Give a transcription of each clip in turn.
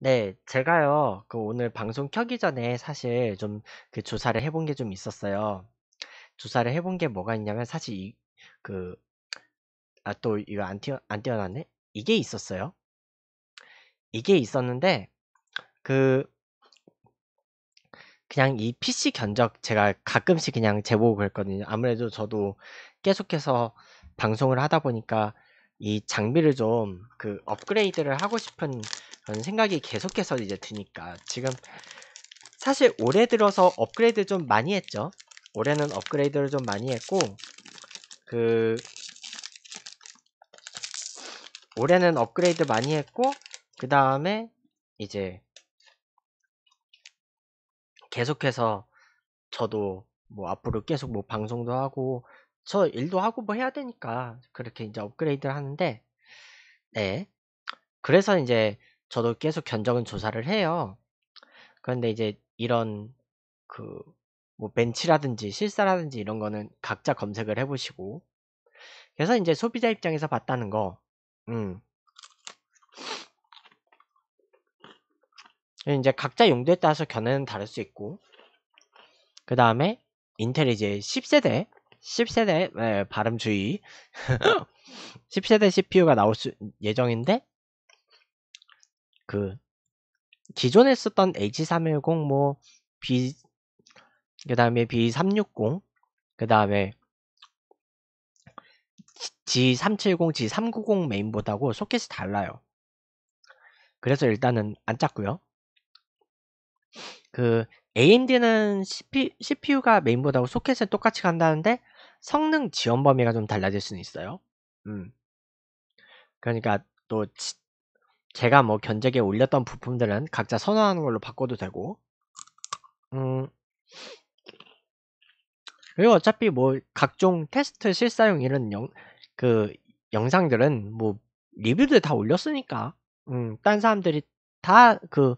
네. 제가요. 그 오늘 방송 켜기 전에 사실 좀 그 조사를 해본게 좀 있었어요. 조사를 해본게 뭐가 있냐면 사실 이 그 아 또 이거 안띄어안띄어놨네 이게 있었어요. 이게 있었는데 그 그냥 이 PC 견적 제가 가끔씩 그냥 재보고 그랬거든요. 아무래도 저도 계속해서 방송을 하다 보니까 이 장비를 좀 그 업그레이드를 하고 싶은 그런 생각이 계속해서 이제 드니까 지금 사실 올해 들어서 업그레이드 좀 많이 했죠 올해는 업그레이드를 좀 많이 했고 그 올해는 업그레이드 많이 했고 그 다음에 이제 계속해서 저도 뭐 앞으로 계속 뭐 방송도 하고 저 일도 하고 뭐 해야 되니까 그렇게 이제 업그레이드를 하는데 네 그래서 이제 저도 계속 견적은 조사를 해요 그런데 이제 이런 그 뭐 벤치라든지 실사라든지 이런 거는 각자 검색을 해보시고 그래서 이제 소비자 입장에서 봤다는 거 음. 이제 각자 용도에 따라서 견해는 다를 수 있고 그 다음에 인텔이 이제 10세대 10세대 네, 예, 발음 주의 10세대 CPU가 나올 수 예정인데 그 기존에 썼던 H310 뭐 B 그 다음에 B360 그 다음에 G370, G390 메인보다고 소켓이 달라요. 그래서 일단은 안 짰고요. 그 AMD는 CPU, 가 메인보드하고 소켓은 똑같이 간다는데 성능 지원 범위가 좀 달라질 수는 있어요. 음. 그러니까 또 지, 제가 뭐 견적에 올렸던 부품들은 각자 선호하는 걸로 바꿔도 되고 음. 그리고 어차피 뭐 각종 테스트 실사용 이런 영, 그 영상들은 뭐 리뷰들 다 올렸으니까 음, 딴 사람들이 다그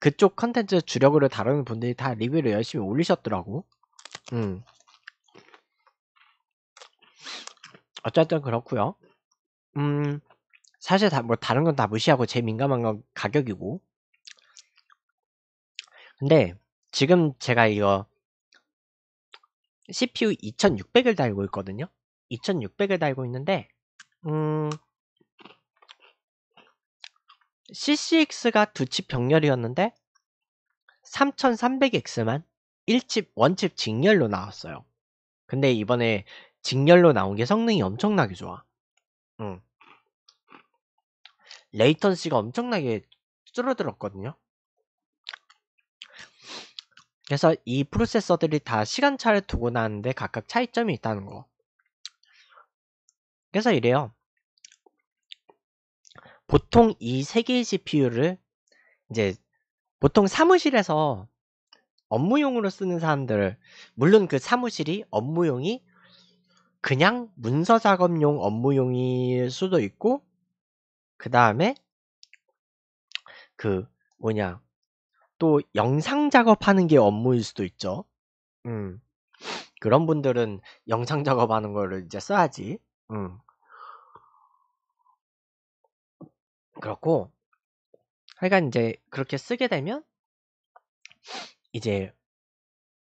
그쪽 컨텐츠 주력으로 다루는 분들이 다 리뷰를 열심히 올리셨더라고. 음. 어쨌든 그렇고요. 음, 사실 다 뭐 다른 건 다 무시하고 제 민감한 건 가격이고. 근데 지금 제가 이거 CPU 2600을 달고 있거든요. 2600을 달고 있는데 음 CCX가 두 칩 병렬이었는데 3300X만 1칩 원칩 직렬로 나왔어요. 근데 이번에 직렬로 나온 게 성능이 엄청나게 좋아. 응. 레이턴시가 엄청나게 줄어들었거든요. 그래서 이 프로세서들이 다 시간차를 두고 나는데 왔 각각 차이점이 있다는 거. 그래서 이래요. 보통 이 세 개의 CPU를 이제 보통 사무실에서 업무용으로 쓰는 사람들 물론 그 사무실이 업무용이 그냥 문서 작업용 업무용일 수도 있고 그 다음에 그 뭐냐 또 영상 작업하는 게 업무일 수도 있죠 음 그런 분들은 영상 작업하는 거를 이제 써야지 음 그렇고 하여간 이제 그렇게 쓰게 되면 이제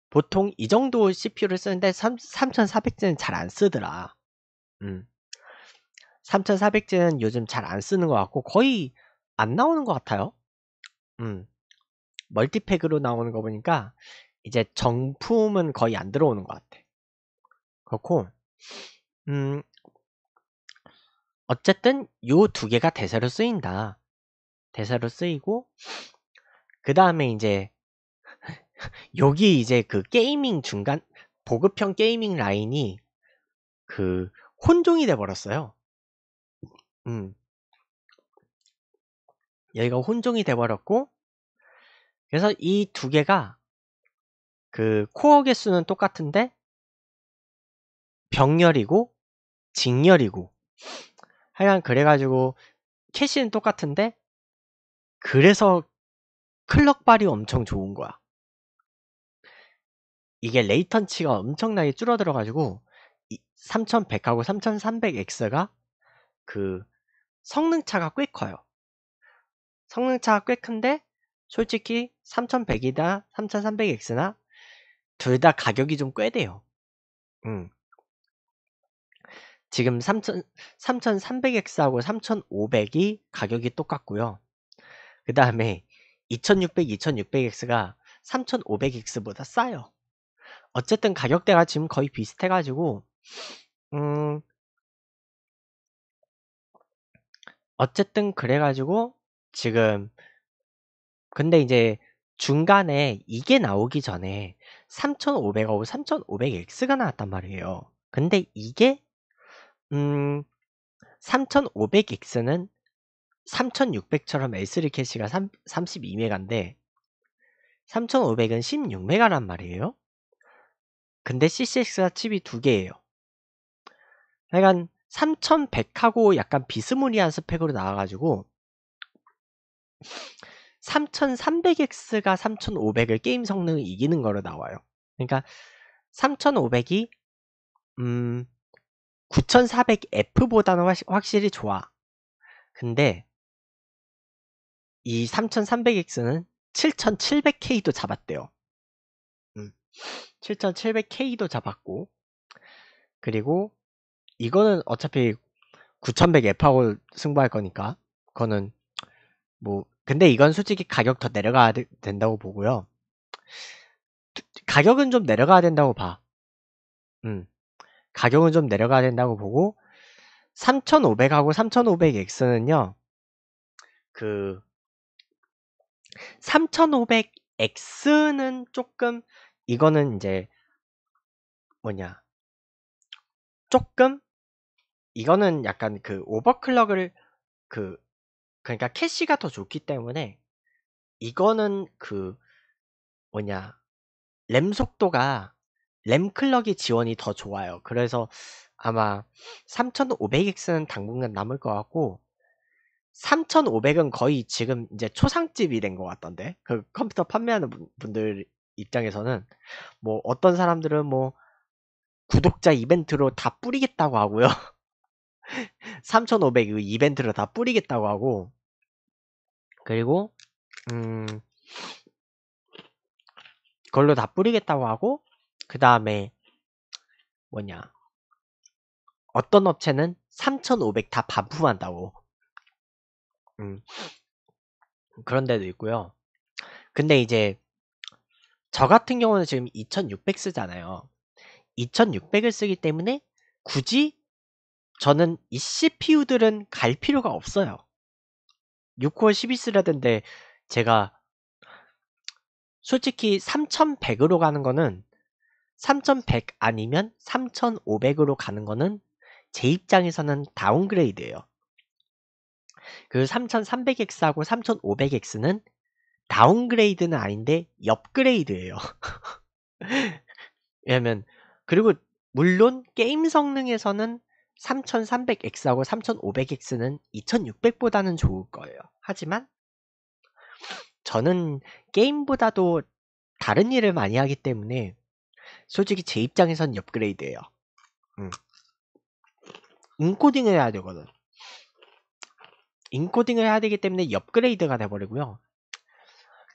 보통 이 정도 CPU를 쓰는데 3400G는 잘 안 쓰더라. 음. 3400G는 요즘 잘 안 쓰는 것 같고 거의 안 나오는 것 같아요. 음. 멀티팩으로 나오는 거 보니까 이제 정품은 거의 안 들어오는 것 같아. 그렇고 음, 어쨌든 요 두 개가 대사로 쓰인다. 대사로 쓰이고 그 다음에 이제 여기 이제 그 게이밍 중간 보급형 게이밍 라인이 그 혼종이 돼 버렸어요. 음. 여기가 혼종이 돼 버렸고 그래서 이 두 개가 그 코어 개수는 똑같은데 병렬이고 직렬이고 하여간 그래가지고 캐시는 똑같은데 그래서 클럭발이 엄청 좋은 거야. 이게 레이턴치가 엄청나게 줄어들어가지고 3100하고 3300X가 그 성능차가 꽤 커요. 성능차가 꽤 큰데 솔직히 3100이다 3300X나 둘 다 가격이 좀 꽤 돼요. 음. 지금 3천, 3300X하고 3500이 가격이 똑같고요. 그 다음에 2600, 2600X가 3500X보다 싸요. 어쨌든 가격대가 지금 거의 비슷해가지고 음 어쨌든 그래가지고 지금 근데 이제 중간에 이게 나오기 전에 3500하고 3500X가 나왔단 말이에요. 근데 이게 3500X는 3600처럼 S3 캐시가 3, 2메가인데 3500은 16메가란 말이에요. 근데 CCX가 칩이 두 개예요. 그러 3100하고 약간 비스무리한 스펙으로 나와가지고 3300X가 3500을 게임 성능을 이기는 거로 나와요. 그러니까 3500이 음 9400F보다는 확실히 좋아. 근데 이 3300X는 7700K도 잡았대요. 7700K도 음. 잡았고 그리고 이거는 어차피 9100F하고 승부할 거니까 그거는 뭐 근데 이건 솔직히 가격 더 내려가야 된다고 보고요. 가격은 좀 내려가야 된다고 봐. 음. 가격은 좀 내려가야 된다고 보고 3500하고 3500X는요. 그 3500X는 조금 이거는 이제 뭐냐 조금 이거는 약간 그 오버클럭을 그 그러니까 캐시가 더 좋기 때문에 이거는 그 뭐냐 램 속도가 램클럭이 지원이 더 좋아요. 그래서 아마 3500X는 당분간 남을 것 같고 3500은 거의 지금 이제 초상집이 된 것 같던데 그 컴퓨터 판매하는 분들 입장에서는 뭐 어떤 사람들은 뭐 구독자 이벤트로 다 뿌리겠다고 하고요 3500 이벤트로 다 뿌리겠다고 하고 그리고 음 그걸로 다 뿌리겠다고 하고 그 다음에 뭐냐 어떤 업체는 3,500 다 반품한다고 음, 그런 데도 있고요 근데 이제 저 같은 경우는 지금 2600 쓰잖아요 2600을 쓰기 때문에 굳이 저는 이 CPU들은 갈 필요가 없어요 6월 1 2쓰려던데 제가 솔직히 3100으로 가는 거는 3100 아니면 3500으로 가는 거는 제 입장에서는 다운그레이드예요. 그 3300X하고 3500X는 다운그레이드는 아닌데 옆그레이드예요. 왜냐면 그리고 물론 게임 성능에서는 3300X하고 3500X는 2600보다는 좋을 거예요. 하지만 저는 게임보다도 다른 일을 많이 하기 때문에 솔직히 제 입장에선 업그레이드예요. 응. 음. 인코딩을 해야 되거든. 인코딩을 해야 되기 때문에 업그레이드가 돼버리고요.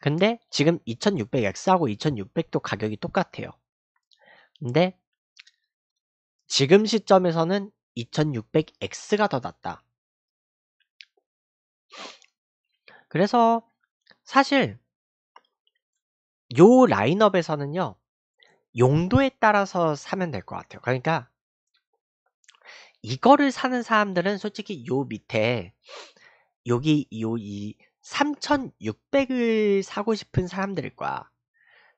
근데 지금 2600X하고 2600도 가격이 똑같아요. 근데 지금 시점에서는 2600X가 더 낫다. 그래서 사실 요 라인업에서는요. 용도에 따라서 사면 될 것 같아요. 그러니까 이거를 사는 사람들은 솔직히 요 밑에 여기 요이 3600을 사고 싶은 사람들일 거야.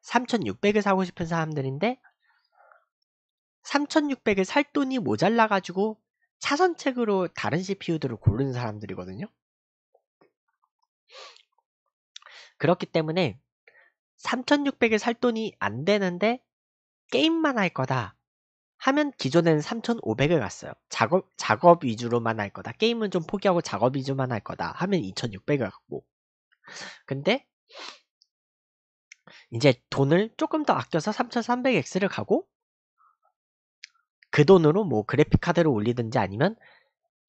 3600을 사고 싶은 사람들인데 3600을 살 돈이 모자라 가지고 차선책으로 다른 CPU들을 고르는 사람들이거든요. 그렇기 때문에 3600을 살 돈이 안 되는데 게임만 할 거다 하면 기존에는 3,500을 갔어요. 작업 작업 위주로만 할 거다. 게임은 좀 포기하고 작업 위주만 할 거다 하면 2,600을 갔고. 근데 이제 돈을 조금 더 아껴서 3,300X를 가고 그 돈으로 뭐 그래픽 카드를 올리든지 아니면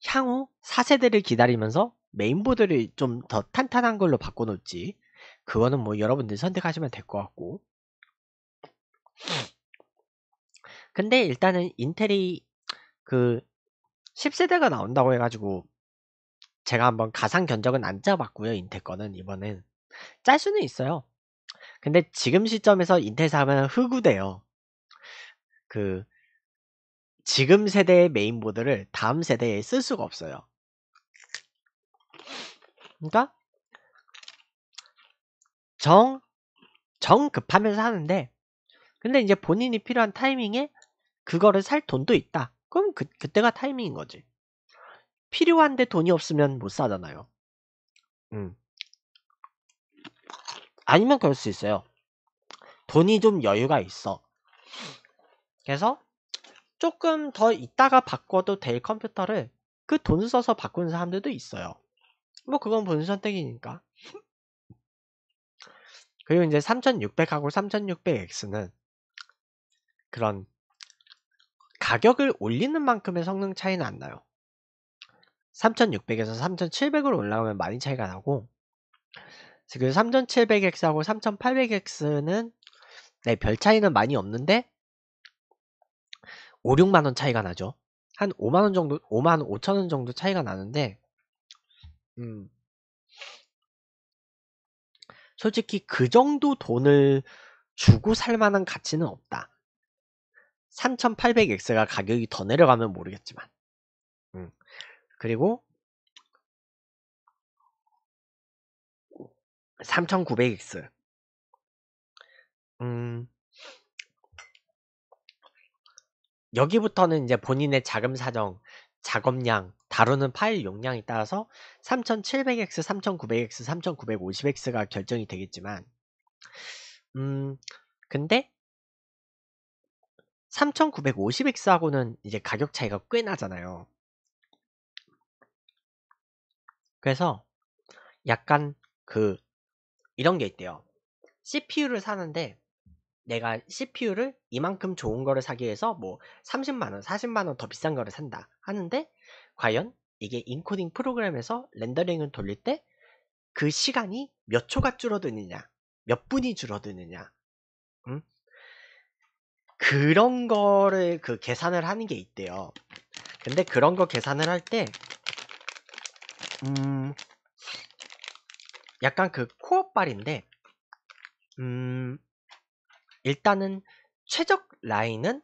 향후 4세대를 기다리면서 메인보드를 좀 더 탄탄한 걸로 바꿔놓지. 그거는 뭐여러분들 선택하시면 될 것 같고. 근데 일단은 인텔이 그 10세대가 나온다고 해가지고 제가 한번 가상 견적은 안 짜봤고요 인텔 거는 이번엔 짤 수는 있어요 근데 지금 시점에서 인텔 사면 흑우대요 그 지금 세대의 메인보드를 다음 세대에 쓸 수가 없어요 그러니까 정, 정 급하면서 하는데 근데 이제 본인이 필요한 타이밍에 그거를 살 돈도 있다. 그럼 그, 그때가 타이밍인 거지. 필요한데 돈이 없으면 못 사잖아요. 음. 아니면 그럴 수 있어요. 돈이 좀 여유가 있어. 그래서 조금 더 있다가 바꿔도 될 컴퓨터를 그 돈 써서 바꾸는 사람들도 있어요. 뭐 그건 본 선택이니까. 그리고 이제 3600하고 3600X는 그런 가격을 올리는 만큼의 성능 차이는 안 나요. 3600에서 3700으로 올라가면 많이 차이가 나고 지금 3700X하고 3800X는 네, 별 차이는 많이 없는데 5, 6만원 차이가 나죠. 한 5만원 정도, 5만 5천원 정도 차이가 나는데 음, 솔직히 그 정도 돈을 주고 살 만한 가치는 없다. 3800X가 가격이 더 내려가면 모르겠지만 음. 그리고 3900X 음 여기부터는 이제 본인의 자금 사정, 작업량, 다루는 파일 용량에 따라서 3700X, 3900X, 3950X가 결정이 되겠지만 음 근데 3950X하고는 이제 가격 차이가 꽤 나잖아요. 그래서 약간 그 이런 게 있대요. CPU를 사는데 내가 CPU를 이만큼 좋은 거를 사기 위해서 뭐 30만원, 40만원 더 비싼 거를 산다 하는데 과연 이게 인코딩 프로그램에서 렌더링을 돌릴 때 그 시간이 몇 초가 줄어드느냐, 몇 분이 줄어드느냐, 응? 음? 그런 거를 그 계산을 하는 게 있대요. 근데 그런 거 계산을 할 때, 음, 약간 그 코어빨인데, 음, 일단은 최적 라인은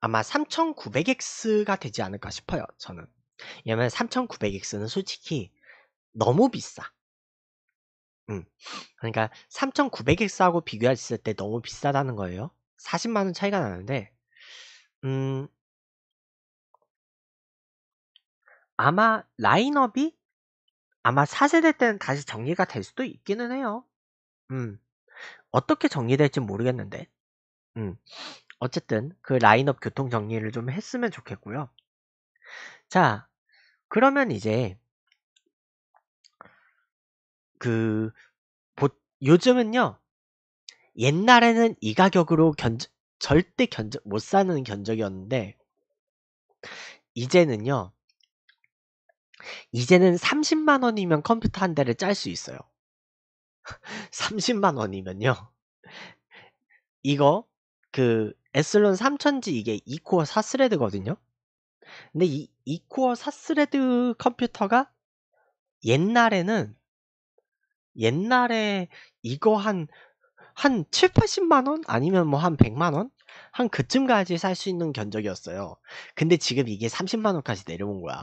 아마 3900X가 되지 않을까 싶어요, 저는. 왜냐면 3900X는 솔직히 너무 비싸. 음. 그러니까 3900X하고 비교했을 때 너무 비싸다는 거예요. 40만원 차이가 나는데 음 아마 라인업이 아마 4세대 때는 다시 정리가 될 수도 있기는 해요. 음. 어떻게 정리될지 모르겠는데. 음. 어쨌든 그 라인업 교통 정리를 좀 했으면 좋겠고요. 자, 그러면 이제 그 보, 요즘은요. 옛날에는 이 가격으로 견적, 절대 견적, 못 사는 견적이었는데, 이제는요, 이제는 30만원이면 컴퓨터 한 대를 짤 수 있어요. 30만원이면요. 이거, 그, 에슬론 3000G 이게 2코어 4스레드거든요. 근데 이 2코어 4스레드 컴퓨터가 옛날에는, 옛날에 이거 한한 7, 80만원? 아니면 뭐 한 100만원? 한 그쯤까지 살 수 있는 견적이었어요. 근데 지금 이게 30만원까지 내려온 거야.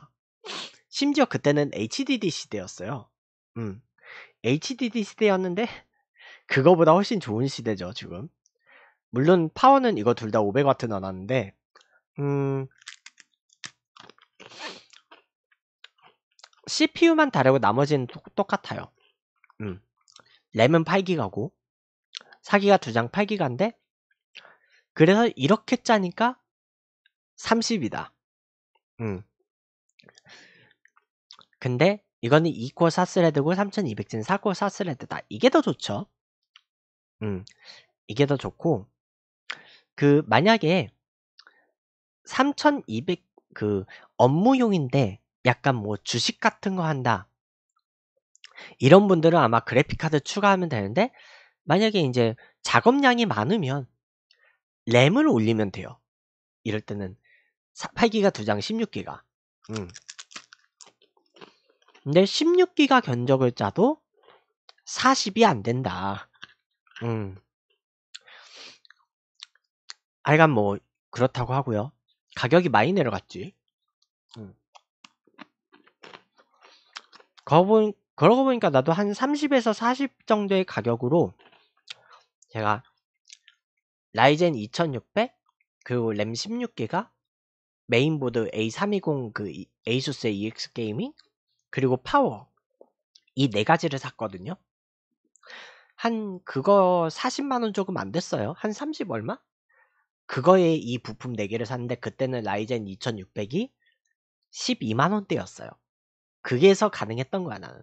심지어 그때는 HDD 시대였어요. 음. HDD 시대였는데, 그거보다 훨씬 좋은 시대죠, 지금. 물론 파워는 이거 둘 다 500W 넣어놨는데, 음, CPU만 다르고 나머지는 똑같아요. 음. 램은 8기가고 사기가 2장 8기가인데 그래서 이렇게 짜니까 30이다. 음. 근데 이거는 2코어 4스레드고 3200진 4코어 4스레드다. 이게 더 좋죠. 음. 이게 더 좋고 그 만약에 3200 그 업무용인데 약간 뭐 주식 같은 거 한다. 이런 분들은 아마 그래픽카드 추가하면 되는데 만약에 이제 작업량이 많으면 램을 올리면 돼요. 이럴 때는 8기가 두 장, 16기가. 음. 근데 16기가 견적을 짜도 40이 안 된다. 음. 하여간 뭐 그렇다고 하고요. 가격이 많이 내려갔지. 음. 그러고 보니까 나도 한 30에서 40 정도의 가격으로 제가 라이젠 2600 그리고 램 16기가 메인보드 A320 그에 s 수스의 EX 게이밍 그리고 파워 이 네 가지를 샀거든요. 한 그거 40만 원 조금 안 됐어요. 한 30 얼마? 그거에 이 부품 네개를 샀는데 그때는 라이젠 2600이 12만 원대였어요. 그게서 가능했던 거야 나는.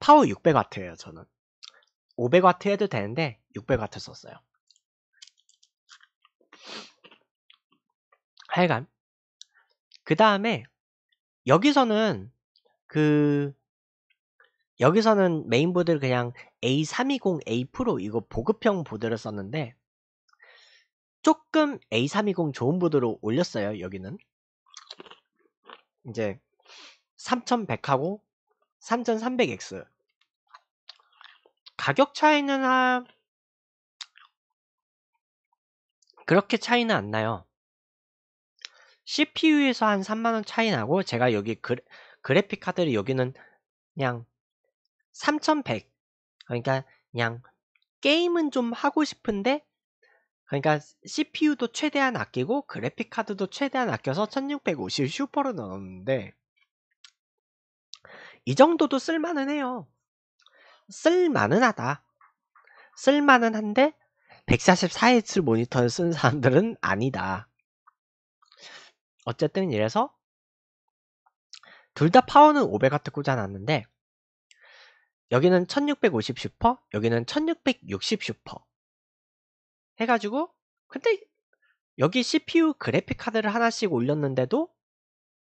파워 600W예요 저는. 500W 해도 되는데 600W 썼어요. 하여간 그 다음에 여기서는 그 여기서는 메인보드를 그냥 A320 A Pro 이거 보급형 보드를 썼는데 조금 A320 좋은 보드로 올렸어요 여기는 이제 3100하고 3300X 가격 차이는 한 아 그렇게 차이는 안 나요. CPU에서 한 3만원 차이 나고 제가 여기 그래, 그래픽 카드를 여기는 그냥 3100 그러니까 그냥 게임은 좀 하고 싶은데 그러니까 CPU도 최대한 아끼고 그래픽 카드도 최대한 아껴서 1650 슈퍼로 넣었는데 이 정도도 쓸만은 해요. 쓸만은 하다. 쓸만은 한데 144Hz 모니터를 쓴 사람들은 아니다. 어쨌든 이래서 둘 다 파워는 500W 꽂아놨는데 여기는 1650 슈퍼 여기는 1660 슈퍼 해가지고 근데 여기 CPU 그래픽 카드를 하나씩 올렸는데도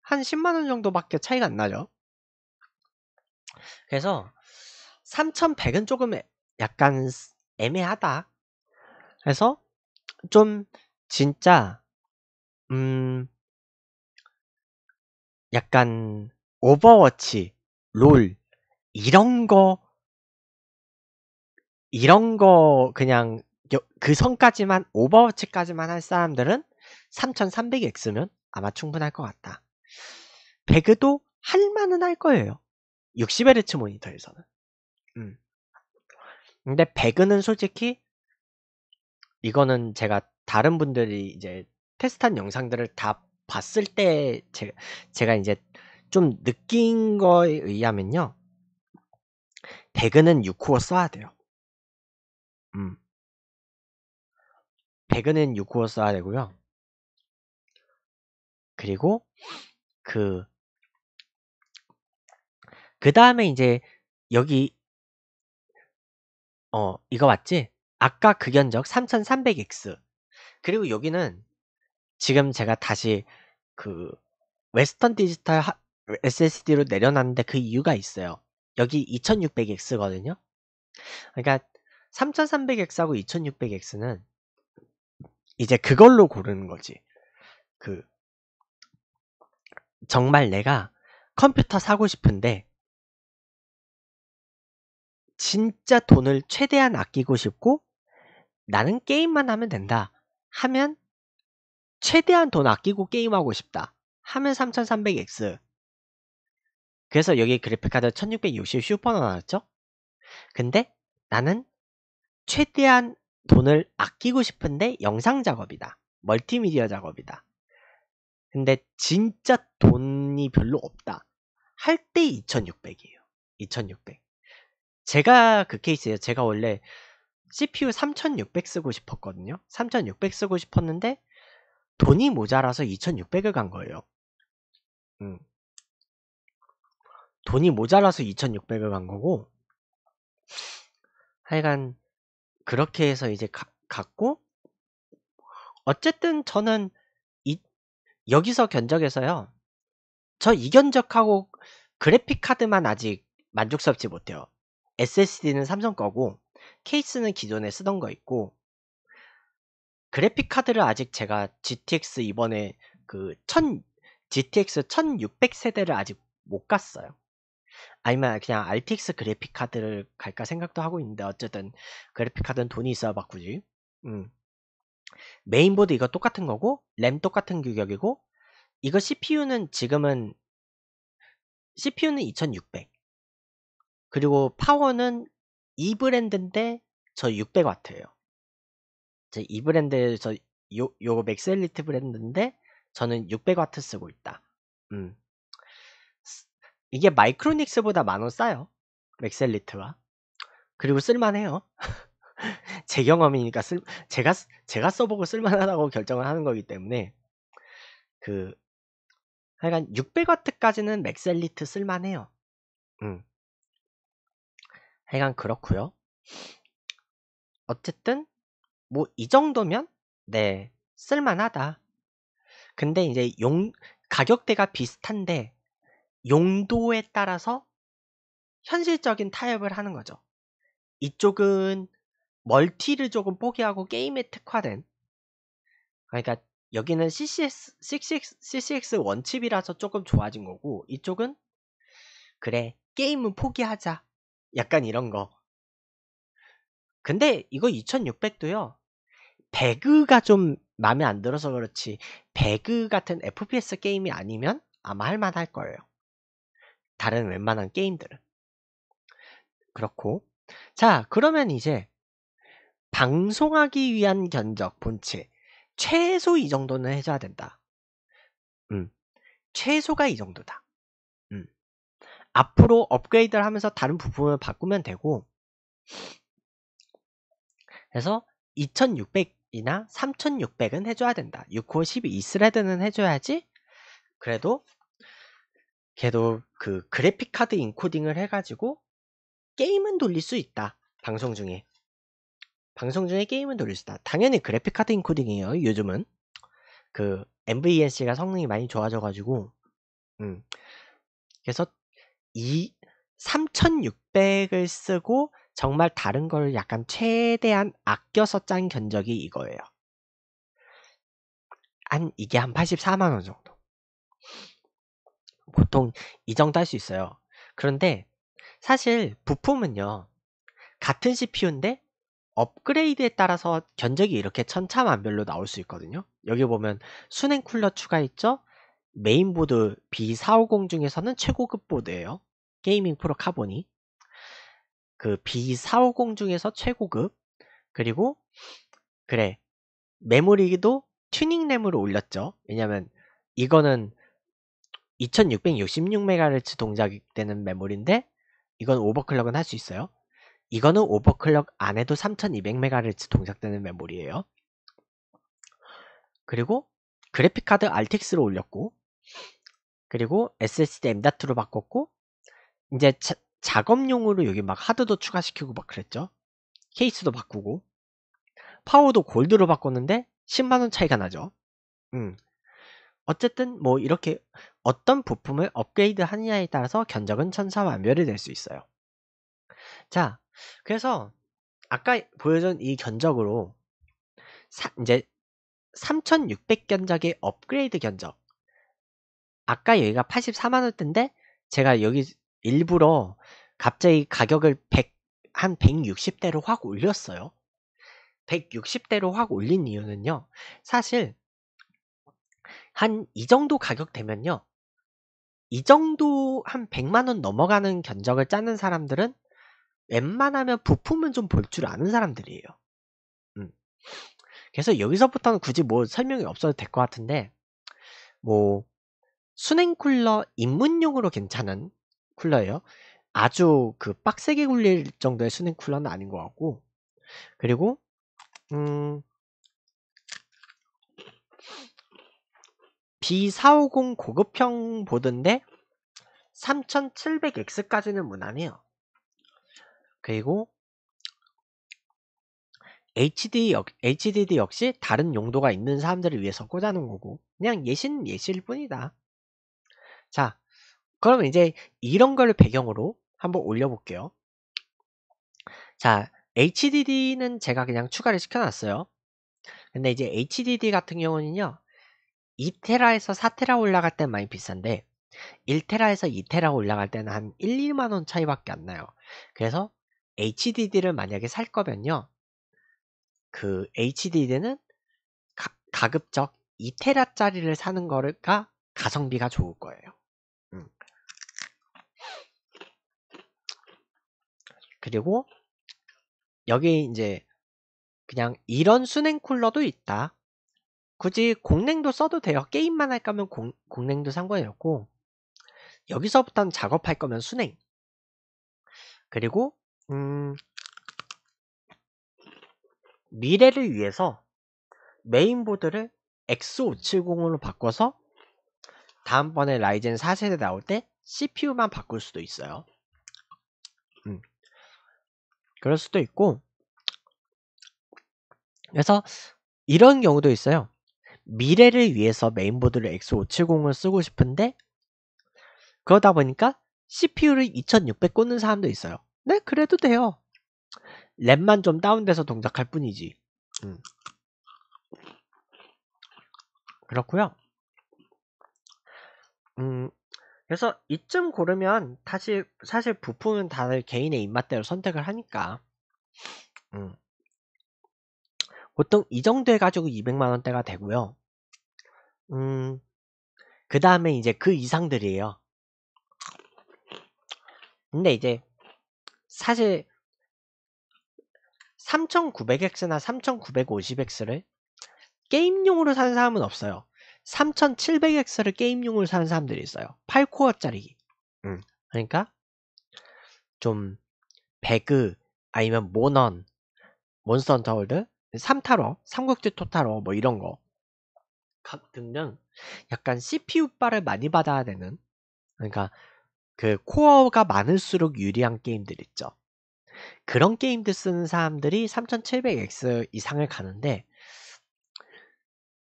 한 10만원 정도밖에 차이가 안 나죠 그래서 3,100은 조금 약간 애매하다. 그래서 좀 진짜 음 약간 오버워치, 롤 이런 거 이런 거 그냥 그 선까지만 오버워치까지만 할 사람들은 3300X면 아마 충분할 것 같다. 배그도 할만은 할 거예요. 60Hz 모니터에서는. 근데 배그는 솔직히 이거는 제가 다른 분들이 이제 테스트한 영상들을 다 봤을 때 제, 제가 이제 좀 느낀 거에 의하면요. 배그는 6호 써야 돼요. 음. 배그는 6호 써야 되고요. 그리고 그, 그 다음에 이제 여기 어, 이거 맞지? 아까 극연적 그 3300X. 그리고 여기는 지금 제가 다시 그 웨스턴 디지털 SSD로 내려놨는데 그 이유가 있어요. 여기 2600X거든요. 그러니까 3300X하고 2600X는 이제 그걸로 고르는 거지. 그 정말 내가 컴퓨터 사고 싶은데 진짜 돈을 최대한 아끼고 싶고 나는 게임만 하면 된다 하면 최대한 돈 아끼고 게임하고 싶다 하면 3300X 그래서 여기 그래픽카드 1660 슈퍼나 나왔죠 근데 나는 최대한 돈을 아끼고 싶은데 영상 작업이다 멀티미디어 작업이다 근데 진짜 돈이 별로 없다 할 때 2600이에요 2600 제가 그 케이스예요. 제가 원래 CPU 3600 쓰고 싶었거든요. 3600 쓰고 싶었는데 돈이 모자라서 2600을 간 거예요. 음. 돈이 모자라서 2600을 간 거고 하여간 그렇게 해서 이제 가, 갔고 어쨌든 저는 이, 여기서 견적에서요. 저 이 견적하고 그래픽 카드만 아직 만족스럽지 못해요. SSD는 삼성 거고 케이스는 기존에 쓰던 거 있고 그래픽 카드를 아직 제가 GTX 이번에 그 1000, GTX 1600 세대를 아직 못 갔어요. 아니면 그냥 RTX 그래픽 카드를 갈까 생각도 하고 있는데 어쨌든 그래픽 카드는 돈이 있어야 바꾸지. 음. 메인보드 이거 똑같은 거고 램 똑같은 규격이고 이거 CPU는 지금은 CPU는 2600 그리고 파워는 이 브랜드인데 저 600W예요. 이 브랜드에서 요, 요 맥셀리트 브랜드인데 저는 600W 쓰고 있다. 음. 이게 마이크로닉스보다 만원 싸요. 맥셀리트가. 그리고 쓸만해요. 제 경험이니까 쓸, 제가, 제가 써보고 쓸만하다고 결정을 하는 거기 때문에, 그, 하여간 600W까지는 맥셀리트 쓸만해요. 음. 하여간 그렇고요 어쨌든 뭐 이 정도면 네 쓸만하다 근데 이제 용 가격대가 비슷한데 용도에 따라서 현실적인 타협을 하는 거죠 이쪽은 멀티를 조금 포기하고 게임에 특화된 그러니까 여기는 CCS, CCX, CCX 원칩이라서 조금 좋아진 거고 이쪽은 그래 게임은 포기하자 약간 이런 거. 근데 이거 2600도요. 배그가 좀 마음에 안 들어서 그렇지 배그 같은 FPS 게임이 아니면 아마 할만할 거예요. 다른 웬만한 게임들은. 그렇고 자 그러면 이제 방송하기 위한 견적 본체 최소 이 정도는 해줘야 된다. 음 최소가 이 정도다. 앞으로 업그레이드를 하면서 다른 부품을 바꾸면 되고 그래서 2600이나 3600은 해줘야 된다 6호 12스레드는 해줘야지 그래도 걔도 그 그래픽카드 인코딩을 해가지고 게임은 돌릴 수 있다 방송 중에 방송 중에 게임은 돌릴 수 있다 당연히 그래픽카드 인코딩이에요 요즘은 그 MVNC가 성능이 많이 좋아져가지고 음. 그래서 이 3600을 쓰고 정말 다른 걸 약간 최대한 아껴서 짠 견적이 이거예요. 한 이게 한 84만 원 정도. 보통 이 정도 할 수 있어요. 그런데 사실 부품은요. 같은 CPU인데 업그레이드에 따라서 견적이 이렇게 천차만별로 나올 수 있거든요. 여기 보면 수냉 쿨러 추가했죠? 메인보드 B450 중에서는 최고급 보드예요. 게이밍 프로 카보니 그 B450 중에서 최고급 그리고 그래 메모리도 튜닝 램으로 올렸죠 왜냐면 이거는 2666MHz 동작되는 메모리인데 이건 오버클럭은 할 수 있어요 이거는 오버클럭 안 해도 3200MHz 동작되는 메모리예요 그리고 그래픽카드 RTX로 올렸고 그리고 SSD M.2로 바꿨고 이제 자, 작업용으로 여기 막 하드도 추가시키고 막 그랬죠. 케이스도 바꾸고 파워도 골드로 바꿨는데 10만원 차이가 나죠. 음. 어쨌든 뭐 이렇게 어떤 부품을 업그레이드 하느냐에 따라서 견적은 천차만별이 될 수 있어요. 자, 그래서 아까 보여준 이 견적으로 사, 이제 3600 견적의 업그레이드 견적 아까 여기가 84만원대인데 제가 여기 일부러 갑자기 가격을 100, 한 160대로 확 올렸어요. 160대로 확 올린 이유는요. 사실 한 이 정도 가격 되면요. 이 정도 한 100만원 넘어가는 견적을 짜는 사람들은 웬만하면 부품은 좀 볼 줄 아는 사람들이에요. 음. 그래서 여기서부터는 굳이 뭐 설명이 없어도 될 것 같은데, 뭐, 수냉쿨러 입문용으로 괜찮은 쿨러예요. 아주 그 빡세게 굴릴 정도의 수냉 쿨러는 아닌 것 같고 그리고 음 B450 고급형 보드인데 3700X까지는 무난해요. 그리고 HD 역, HDD 역시 다른 용도가 있는 사람들을 위해서 꽂아놓은 거고 그냥 예신 예시일 뿐이다. 자 그럼 이제 이런 걸 배경으로 한번 올려볼게요. 자, HDD는 제가 그냥 추가를 시켜놨어요. 근데 이제 HDD 같은 경우는요. 2테라에서 4테라 올라갈 때는 많이 비싼데 1테라에서 2테라 올라갈 때는 한 1, 2만원 차이밖에 안 나요. 그래서 HDD를 만약에 살 거면요. 그 HDD는 가, 급적 2테라짜리를 사는 거가 가성비가 좋을 거예요. 음. 그리고 여기 이제 그냥 이런 수냉 쿨러도 있다. 굳이 공냉도 써도 돼요. 게임만 할 거면 공, 공냉도 상관이 없고 여기서부터는 작업할 거면 수냉. 그리고 음, 미래를 위해서 메인보드를 X570으로 바꿔서 다음번에 라이젠 4세대 나올 때 CPU만 바꿀 수도 있어요. 그럴 수도 있고 그래서 이런 경우도 있어요. 미래를 위해서 메인보드를 X570을 쓰고 싶은데 그러다 보니까 CPU를 2600 꽂는 사람도 있어요. 네, 그래도 돼요. 램만 좀 다운돼서 동작할 뿐이지. 음. 그렇고요. 음, 그래서 이쯤 고르면 다시 사실 부품은 다들 개인의 입맛대로 선택을 하니까 음. 보통 이 정도 해가지고 200만원대가 되고요 음, 그 다음에 이제 그 이상들이에요 근데 이제 사실 3900X나 3950X를 게임용으로 산 사람은 없어요 3700X를 게임용으로 사는 사람들이 있어요. 8코어짜리. 음. 그러니까 좀 배그 아니면 모넌 몬스터 헌터 월드 3타로 삼국지 토타로 뭐 이런 거 등등 약간 CPU 바를 많이 받아야 되는 그러니까 그 코어가 많을수록 유리한 게임들 있죠. 그런 게임들 쓰는 사람들이 3700X 이상을 가는데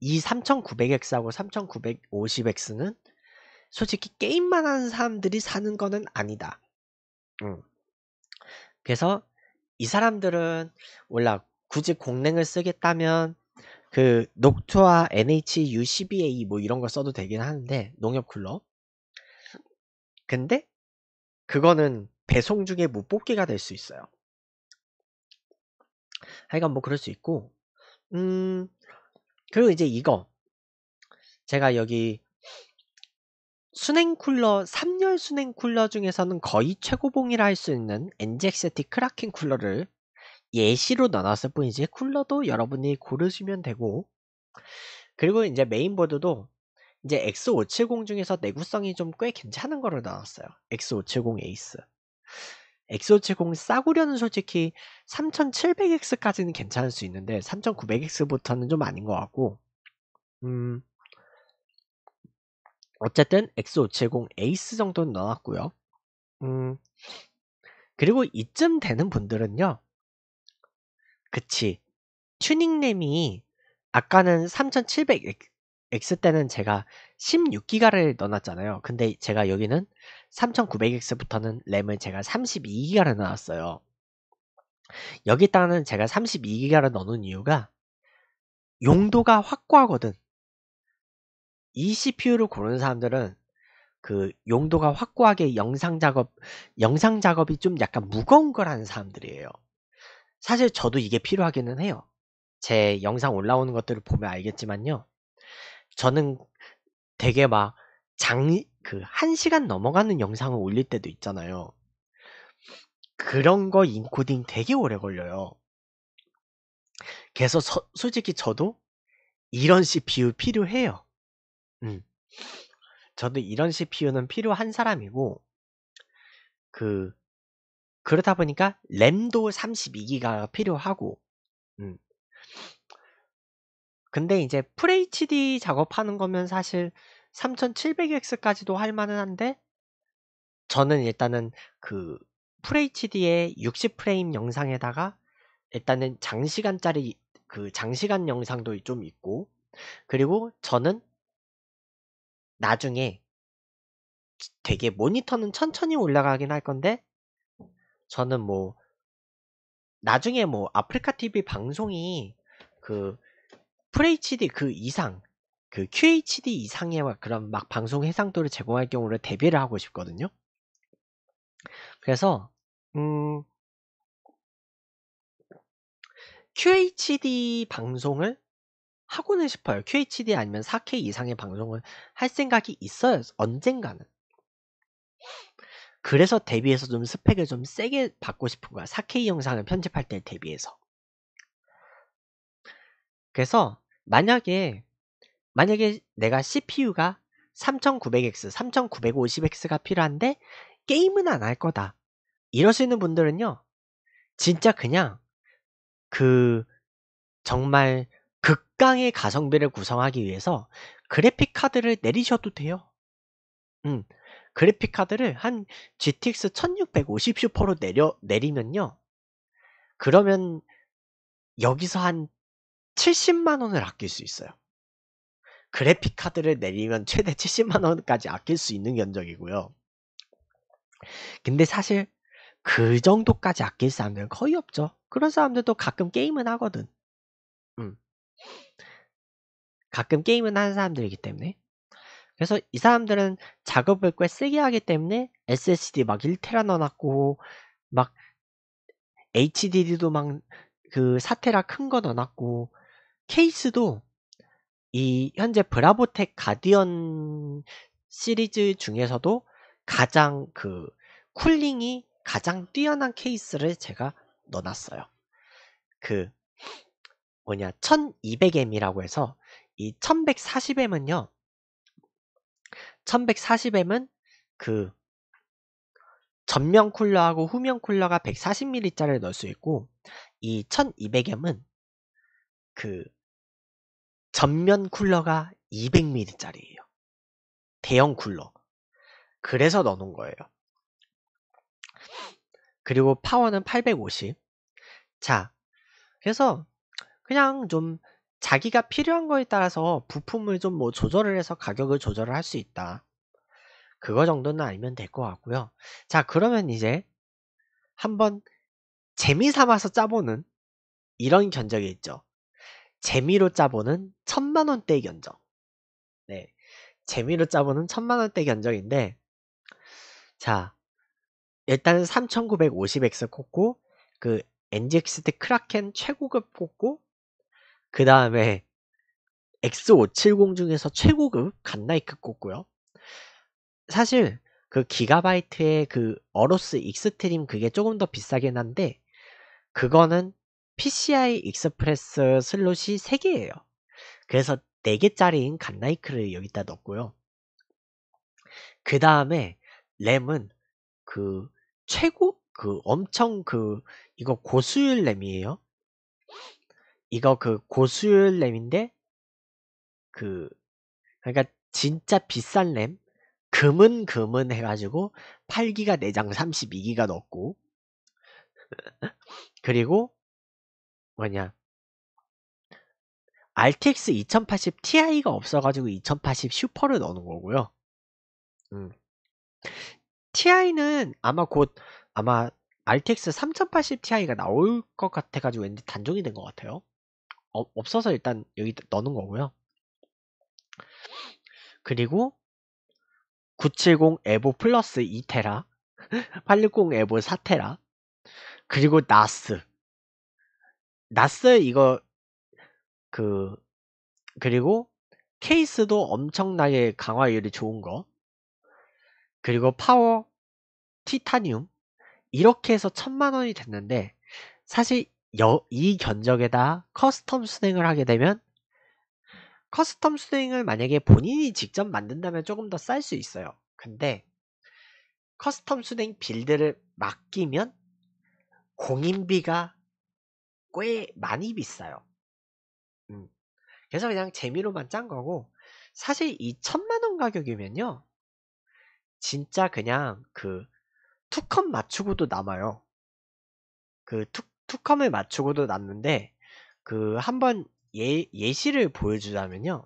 이 3900X하고 3950X는 솔직히 게임만 하는 사람들이 사는 거는 아니다. 음. 그래서 이 사람들은 몰라 굳이 공랭을 쓰겠다면 그 녹투와 NHU12A 뭐 이런 걸 써도 되긴 하는데 농협 쿨러 근데 그거는 배송 중에 못 뽑기가 될 수 있어요 하여간 뭐 그럴 수 있고 음 그리고 이제 이거 제가 여기 수냉 쿨러 3열 수냉 쿨러 중에서는 거의 최고봉이라 할 수 있는 엔젝세티 크라켄 쿨러를 예시로 넣어놨을 뿐이제 쿨러도 여러분이 고르시면 되고 그리고 이제 메인보드도 이제 X570 중에서 내구성이 좀 꽤 괜찮은 거를 넣어어요 X570 에이스. X570 싸구려는 솔직히 3700X까지는 괜찮을 수 있는데 3900X부터는 좀 아닌 것 같고 음 어쨌든 X570 에이스 정도는 넣어놨고요 음 그리고 이쯤 되는 분들은요 그치 튜닝램이 아까는 3700X 때는 제가 16기가를 넣어놨잖아요. 근데 제가 여기는 3900X부터는 램을 제가 32기가를 넣어놨어요. 여기다는 제가 32기가를 넣는 이유가 용도가 확고하거든. 이 CPU를 고르는 사람들은 그 용도가 확고하게 영상 작업, 영상 작업이 좀 약간 무거운 거라는 사람들이에요. 사실 저도 이게 필요하기는 해요. 제 영상 올라오는 것들을 보면 알겠지만요. 저는 되게 막 장, 그, 한 시간 넘어가는 영상을 올릴 때도 있잖아요. 그런 거 인코딩 되게 오래 걸려요. 그래서 서, 솔직히 저도 이런 CPU 필요해요. 음. 저도 이런 CPU는 필요한 사람이고, 그, 그렇다 보니까 램도 32기가가 필요하고, 음. 근데 이제 FHD 작업하는 거면 사실 3700X까지도 할 만은 한데 저는 일단은 그 FHD의 60프레임 영상에다가 일단은 장시간짜리 그 장시간 영상도 좀 있고 그리고 저는 나중에 되게 모니터는 천천히 올라가긴 할 건데 저는 뭐 나중에 뭐 아프리카 TV 방송이 그 FHD 그 이상 그 QHD 이상의 그런 막 방송 해상도를 제공할 경우를 대비를 하고 싶거든요. 그래서 음, QHD 방송을 하고는 싶어요. QHD 아니면 4K 이상의 방송을 할 생각이 있어요. 언젠가는. 그래서 대비해서 좀 스펙을 좀 세게 받고 싶은 거야. 4K 영상을 편집할 때 대비해서. 그래서 만약에 만약에 내가 CPU가 3900X, 3950X가 필요한데 게임은 안 할 거다. 이러시는 분들은요. 진짜 그냥 그 정말 극강의 가성비를 구성하기 위해서 그래픽 카드를 내리셔도 돼요. 음. 그래픽 카드를 한 GTX 1650 슈퍼로 내려 내리면요. 그러면 여기서 한 70만 원을 아낄 수 있어요. 그래픽 카드를 내리면 최대 70만 원까지 아낄 수 있는 견적이고요. 근데 사실 그 정도까지 아낄 사람들은 거의 없죠. 그런 사람들도 가끔 게임은 하거든. 음. 가끔 게임은 하는 사람들이기 때문에. 그래서 이 사람들은 작업을 꽤 세게 하기 때문에 SSD 막 1테라 넣어놨고, 막 HDD도 막그 4테라 큰 거 넣어놨고, 케이스도 이 현재 브라보텍 가디언 시리즈 중에서도 가장 그 쿨링이 가장 뛰어난 케이스를 제가 넣어놨어요. 그 뭐냐 1200M이라고 해서 이 1140M은요 1140M은 그 전면 쿨러하고 후면 쿨러가 140mm짜리를 넣을 수 있고 이 1200M은 그 전면 쿨러가 200mm짜리예요. 대형 쿨러. 그래서 넣어놓은 거예요. 그리고 파워는 850. 자, 그래서 그냥 좀 자기가 필요한 거에 따라서 부품을 좀 뭐 조절을 해서 가격을 조절을 할 수 있다. 그거 정도는 알면 될 것 같고요. 자, 그러면 이제 한번 재미 삼아서 짜보는 이런 견적이 있죠. 재미로 짜보는 천만 원대 견적. 네. 재미로 짜보는 천만 원대 견적인데 자, 일단은 3 9 5 0엑스 꽂고 그 NGX 때 크라켄 최고급 꽂고 그 다음에 X570 중에서 최고급 갓나이크 꽂고요. 사실 그 기가바이트의 그 어로스 익스트림 그게 조금 더 비싸긴 한데 그거는 PCI 익스프레스 슬롯이 3개예요. 그래서 4개짜리인 갓나이크를 여기다 넣었고요. 그 다음에 램은 그 최고 그 엄청 그 이거 고수율 램이에요. 이거 그 고수율 램인데 그 그러니까 진짜 비싼 램 금은 금은 해가지고 8기가 내장 32기가 넣고 그리고 뭐냐 RTX 2080 Ti가 없어가지고 2080 슈퍼를 넣는 거고요. 음. Ti는 아마 곧 아마 RTX 3080 Ti가 나올 것 같아가지고 왠지 단종이 된 것 같아요. 어, 없어서 일단 여기 넣는 거고요. 그리고 970 에보 플러스 2테라, 860 에보 4테라, 그리고 나스 났어요 이거 그 그리고 케이스도 엄청나게 강화율이 좋은 거 그리고 파워 티타늄 이렇게 해서 천만 원이 됐는데 사실 여, 이 견적에다 커스텀 수행을 하게 되면 커스텀 수행을 만약에 본인이 직접 만든다면 조금 더 쌀 수 있어요 근데 커스텀 수행 빌드를 맡기면 공인비가 꽤 많이 비싸요. 음. 그래서 그냥 재미로만 짠 거고 사실 이 천만 원 가격이면요. 진짜 그냥 그 투컴 맞추고도 남아요. 그 투, 투컴을 맞추고도 남는데 그 한번 예, 예시를 보여주자면요.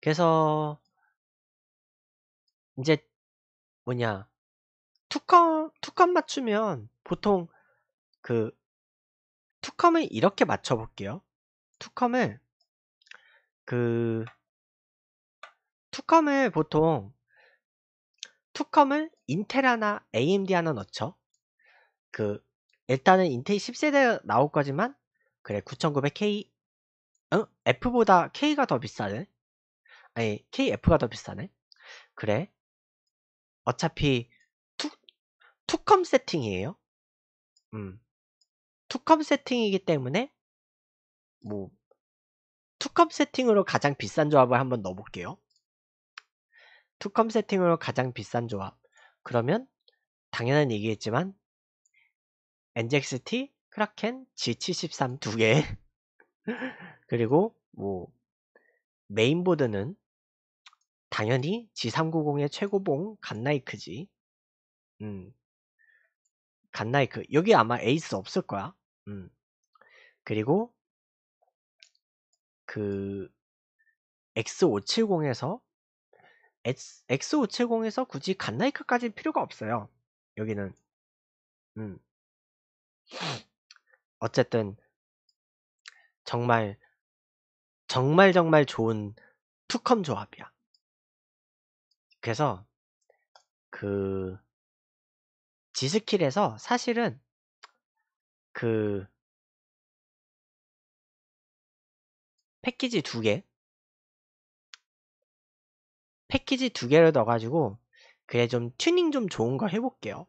그래서 이제 뭐냐 투컴 투컴 맞추면 보통 그 투컴을 이렇게 맞춰 볼게요. 투컴을 그 투컴을 보통 투컴을 인텔 하나 AMD 하나 넣죠. 그 일단은 인텔 10세대 나올 거지만 그래 9900K 응? 어? F보다 K가 더 비싸네. 아니 KF가 더 비싸네. 그래. 어차피 투, 투컴 세팅이에요. 음. 투컵 세팅이기 때문에 뭐 투컵 세팅으로 가장 비싼 조합을 한번 넣어볼게요. 투컴 세팅으로 가장 비싼 조합. 그러면 당연한 얘기겠지만 NGXT, 크라켄, G73 두 개. 그리고 뭐 메인보드는 당연히 G390의 최고봉 갓나이크지. 음. 갓나이크. 여기 아마 에이스 없을 거야. 음. 그리고 그 X570에서 X570에서 굳이 갓나이카까지 필요가 없어요. 여기는 음. 어쨌든 정말 정말 정말 좋은 투컴 조합이야. 그래서 그 지스킬에서 사실은 그 패키지 두 개? 패키지 두 개를 넣어가지고 그래좀 튜닝 좀 좋은 걸 해볼게요.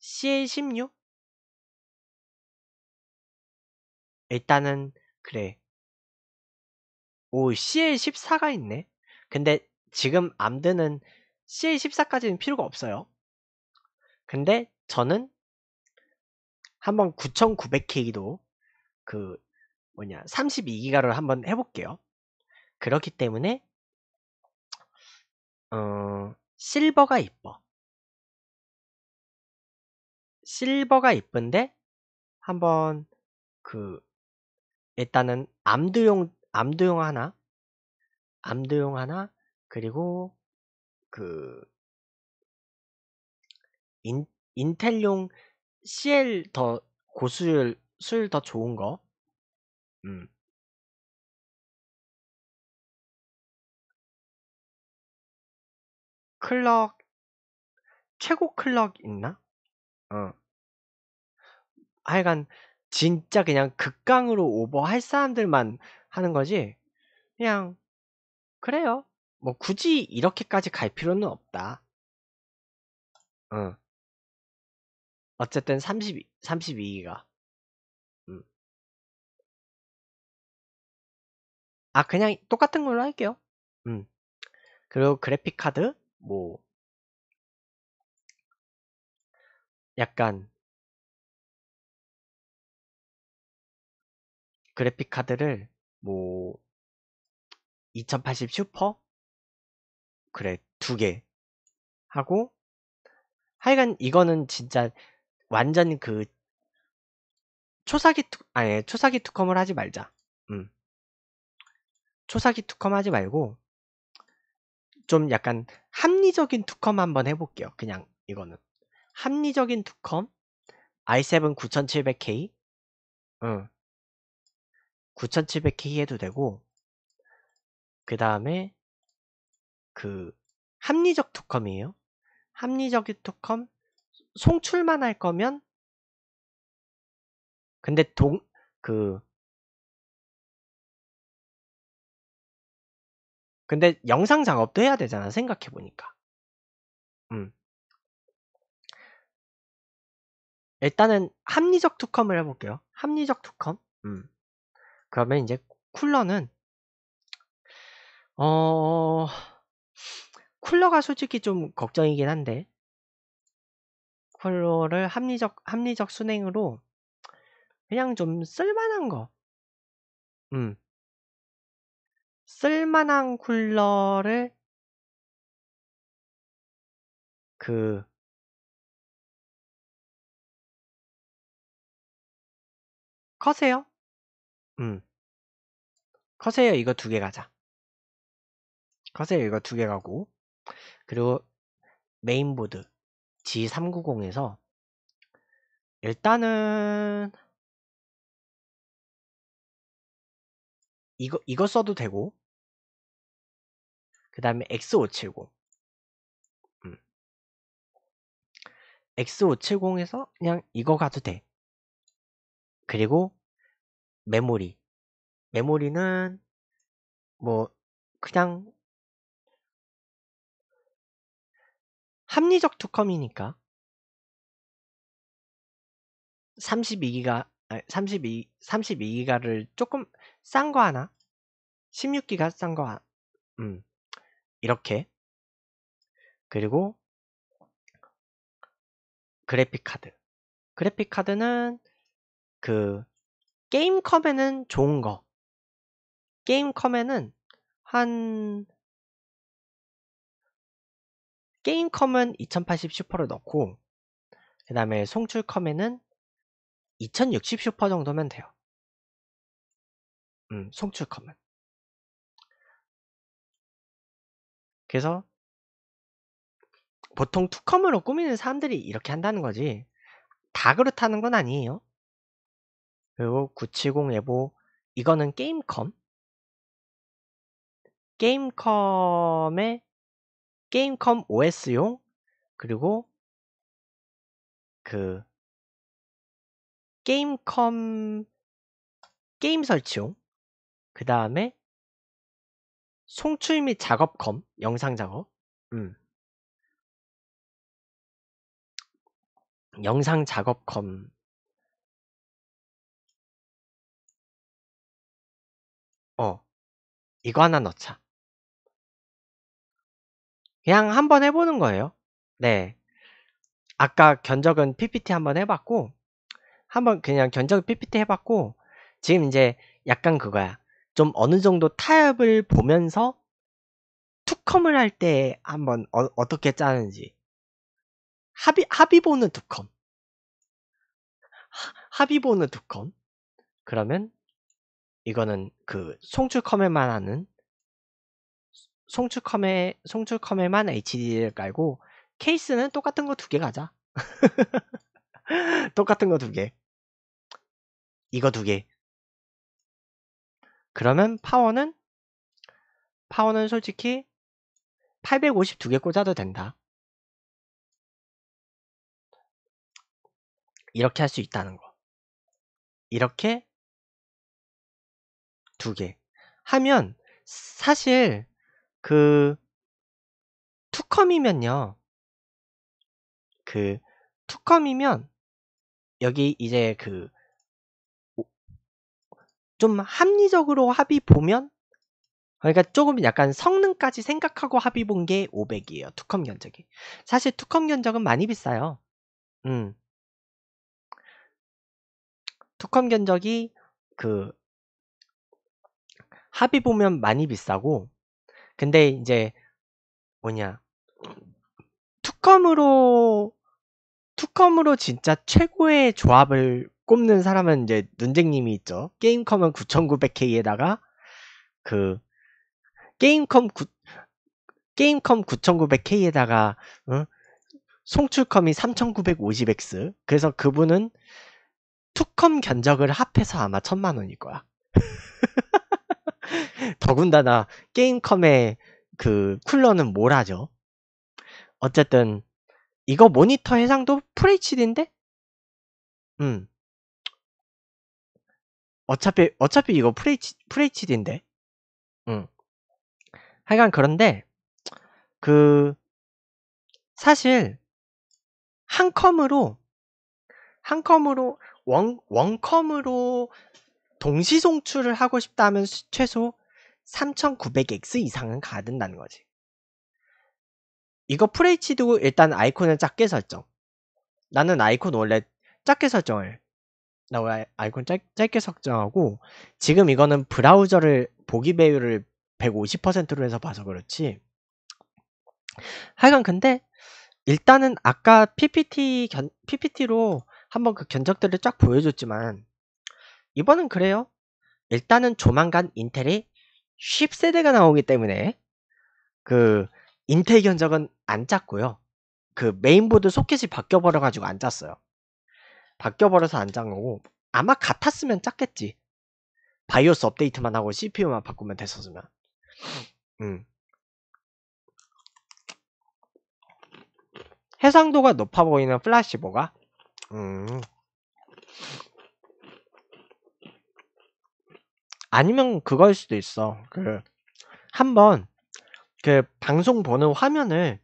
CL16? 일단은 그래. 오 CL14가 있네. 근데 지금 암드는 CL14까지는 필요가 없어요. 근데 저는 한번 9900K도 그 뭐냐 32기가로 한번 해볼게요. 그렇기 때문에 어, 실버가 이뻐. 실버가 이쁜데 한번 그 일단은 암드용 암드용 하나 암드용 하나 그리고 그 인, 인텔용 CL 더 고수율 수율 더 좋은 거. 음. 클럭 최고 클럭 있나? 어. 하여간 진짜 그냥 극강으로 오버할 사람들만 하는 거지. 그냥 그래요. 뭐 굳이 이렇게까지 갈 필요는 없다. 어. 어쨌든 30, 32기가. 음. 아, 그냥 똑같은 걸로 할게요. 음. 그리고 그래픽카드, 뭐, 약간, 그래픽카드를, 뭐, 2080 슈퍼? 그래, 두 개. 하고, 하여간 이거는 진짜 완전 그 초사기 투 아니 초사기 투컴을 하지 말자. 음. 초사기 투컴 하지 말고 좀 약간 합리적인 투컴 한번 해볼게요. 그냥 이거는 합리적인 투컴 i7 9700K 응. 9700K 해도 되고 그 다음에 그 합리적 투컴이에요. 합리적 투컴 송출만 할 거면 근데 동 그 근데 영상 작업도 해야 되잖아 생각해 보니까 음 일단은 합리적 투컴을 해볼게요 합리적 투컴 음 그러면 이제 쿨러는 어 쿨러가 솔직히 좀 걱정이긴 한데 그거를 합리적 합리적 순행으로 그냥 좀 쓸만한 거, 음, 쓸만한 쿨러를 그 커세요? 음. 커세요 이거 두 개 가자. 커세요 이거 두 개 가고 그리고 메인보드 G390에서 일단은 이거 이거 써도 되고 그 다음에 X570 음. X570에서 그냥 이거 가도 돼 그리고 메모리 메모리는 뭐 그냥 합리적 투컴이니까 32기가 32, 32기가를 조금 싼 거 하나 16기가 싼 거 하나 음, 이렇게 그리고 그래픽카드 그래픽카드는 그 게임컴에는 좋은 거 게임컴에는 한 게임컴은 2080 슈퍼를 넣고 그 다음에 송출컴에는 2060 슈퍼 정도면 돼요. 음, 송출컴은. 그래서 보통 투컴으로 꾸미는 사람들이 이렇게 한다는 거지 다 그렇다는 건 아니에요. 그리고 970 에보 이거는 게임컴 게임컴의 게임컴 OS용 그리고 그 게임컴 게임 설치용 그 다음에 송출 및 작업컴 영상 작업 음. 영상 작업컴 어 이거 하나 넣자 그냥 한번 해보는 거예요. 네. 아까 견적은 PPT 한번 해봤고, 한번 그냥 견적 PPT 해봤고, 지금 이제 약간 그거야. 좀 어느 정도 타협을 보면서 투컴을 할 때 한번 어, 떻게 짜는지. 합의, 합의 보는 투컴. 합의 보는 투컴. 그러면 이거는 그 송출 커맨만 하는 송출컴에 송출컴에만 HDD를 깔고 케이스는 똑같은 거 두 개 가자. 똑같은 거 두 개. 이거 두 개. 그러면 파워는 파워는 솔직히 852개 꽂아도 된다. 이렇게 할 수 있다는 거. 이렇게 두 개. 하면 사실 그 투컴이면요. 그 투컴이면 여기 이제 그 좀 합리적으로 합의 보면 그러니까 조금 약간 성능까지 생각하고 합의 본 게 500이에요. 투컴 견적이. 사실 투컴 견적은 많이 비싸요. 음. 투컴 견적이 그 합의 보면 많이 비싸고 근데 이제 뭐냐 투컴으로 투컴으로 진짜 최고의 조합을 꼽는 사람은 이제 눈쟁님이 있죠. 게임컴은 9900K에다가 그 게임컴 9 게임컴 9900K에다가 응? 어? 송출컴이 3950X 그래서 그분은 투컴 견적을 합해서 아마 천만 원일 거야. 더군다나 게임컴의 그 쿨러는 뭐라죠? 어쨌든 이거 모니터 해상도 FHD인데? 음. 어차피 어차피 이거 FH, FHD인데. 음. 하여간 그런데 그 사실 한 컴으로 한 컴으로 원 원컴으로 동시 송출을 하고 싶다면 최소 3900X 이상은 가든다는 거지. 이거 FH도 일단 아이콘을 작게 설정. 나는 아이콘 원래 작게 설정을 나 원래 아이콘 짧, 짧게 설정하고 지금 이거는 브라우저를 보기 배율을 150%로 해서 봐서 그렇지 하여간 근데 일단은 아까 PPT 견, PPT로 한번 그 견적들을 쫙 보여줬지만 이번은 그래요 일단은 조만간 인텔이 10세대가 나오기 때문에 그 인텔 견적은 안 짰고요. 그 메인보드 소켓이 바뀌어버려가지고 안 짰어요. 바뀌어버려서 안 짠 거고 아마 같았으면 짰겠지. 바이오스 업데이트만 하고 CPU만 바꾸면 됐었으면. 음. 해상도가 높아 보이는 플래시보가 음. 아니면 그거일 수도 있어. 그 한번 그 방송 보는 화면을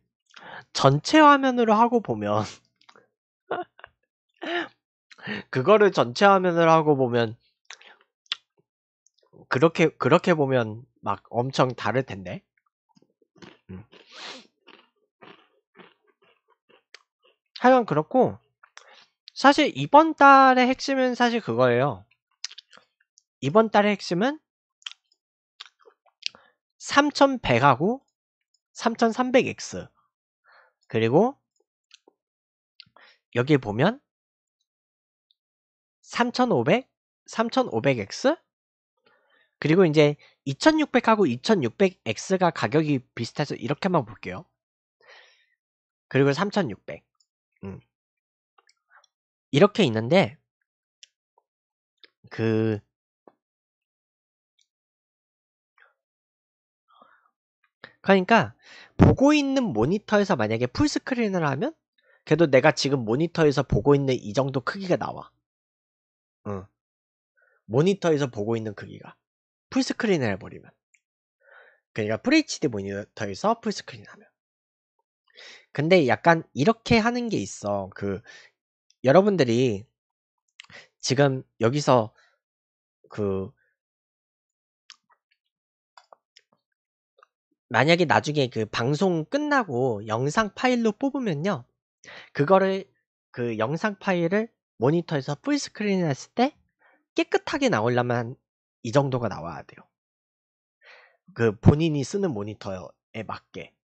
전체 화면으로 하고 보면 그거를 전체 화면으로 하고 보면 그렇게 그렇게 보면 막 엄청 다를 텐데. 음. 하여간 그렇고 사실 이번 달의 핵심은 사실 그거예요. 이번 달의 핵심은 3100하고 3300X 그리고 여기 보면 3500, 3500X 그리고 이제 2600하고 2600X가 가격이 비슷해서 이렇게만 볼게요. 그리고 3600 음. 이렇게 있는데 그 그러니까 보고 있는 모니터에서 만약에 풀스크린을 하면 그래도 내가 지금 모니터에서 보고 있는 이 정도 크기가 나와. 응. 모니터에서 보고 있는 크기가. 풀스크린을 해버리면. 그러니까 FHD 모니터에서 풀스크린 하면. 근데 약간 이렇게 하는 게 있어. 그, 여러분들이 지금 여기서 그 만약에 나중에 그 방송 끝나고 영상 파일로 뽑으면요. 그거를 그 영상 파일을 모니터에서 풀스크린 했을 때 깨끗하게 나오려면 이 정도가 나와야 돼요. 그 본인이 쓰는 모니터에 맞게.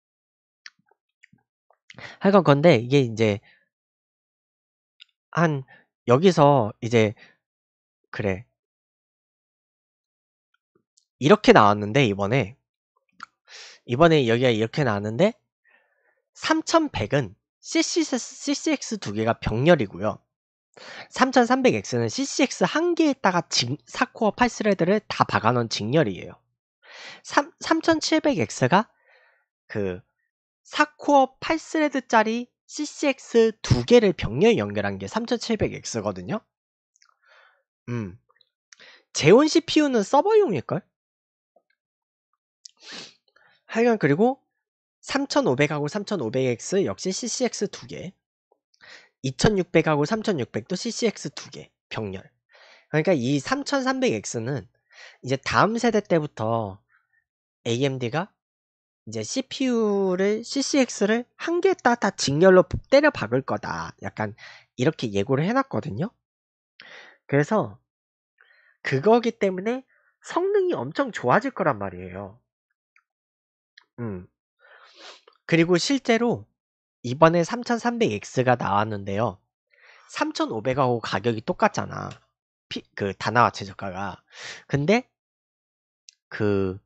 하여간 건데 이게 이제 한 여기서 이제 그래 이렇게 나왔는데 이번에 이번에 여기가 이렇게 나왔는데 3100은 CCX, c 두 개가 병렬이고요. 3300X는 CCX 한 개에다가 4코어 8스레드를 다 박아놓은 직렬이에요. 3, 7 0 0 x 가그 4코어 8스레드짜리 CCX 두 개를 병렬 연결한 게 3700X거든요. 음. 제온 CPU는 서버용일걸? 하여간 그리고 3500하고 3500X 역시 CCX 두 개. 2600하고 3600도 CCX 두 개. 병렬. 그러니까 이 3300X는 이제 다음 세대 때부터 AMD가 이제 CPU를 CCX를 한 개에다 다 직렬로 때려 박을 거다. 약간 이렇게 예고를 해놨거든요. 그래서 그거기 때문에 성능이 엄청 좋아질 거란 말이에요. 음. 그리고 실제로 이번에 3300X가 나왔는데요. 3500하고 가격이 똑같잖아. 피, 그다나와최 저가가. 근데 그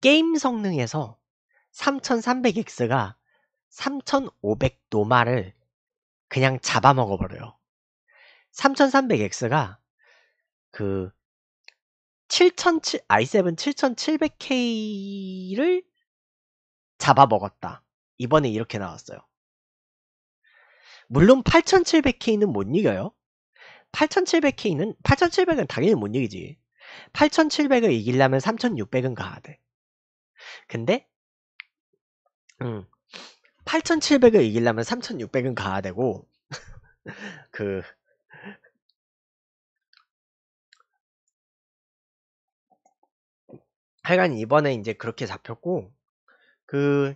게임 성능에서 3300X가 3500 노마를 그냥 잡아먹어버려요. 3300X가 그 7,007, i7 7700K를 잡아먹었다. 이번에 이렇게 나왔어요. 물론 8700K는 못 이겨요. 8700K는, 8700은 당연히 못 이기지. 8700을 이기려면 3600은 가야 돼. 근데, 음, 8700을 이기려면 3600은 가야 되고, 그, 하여간 이번에 이제 그렇게 잡혔고 그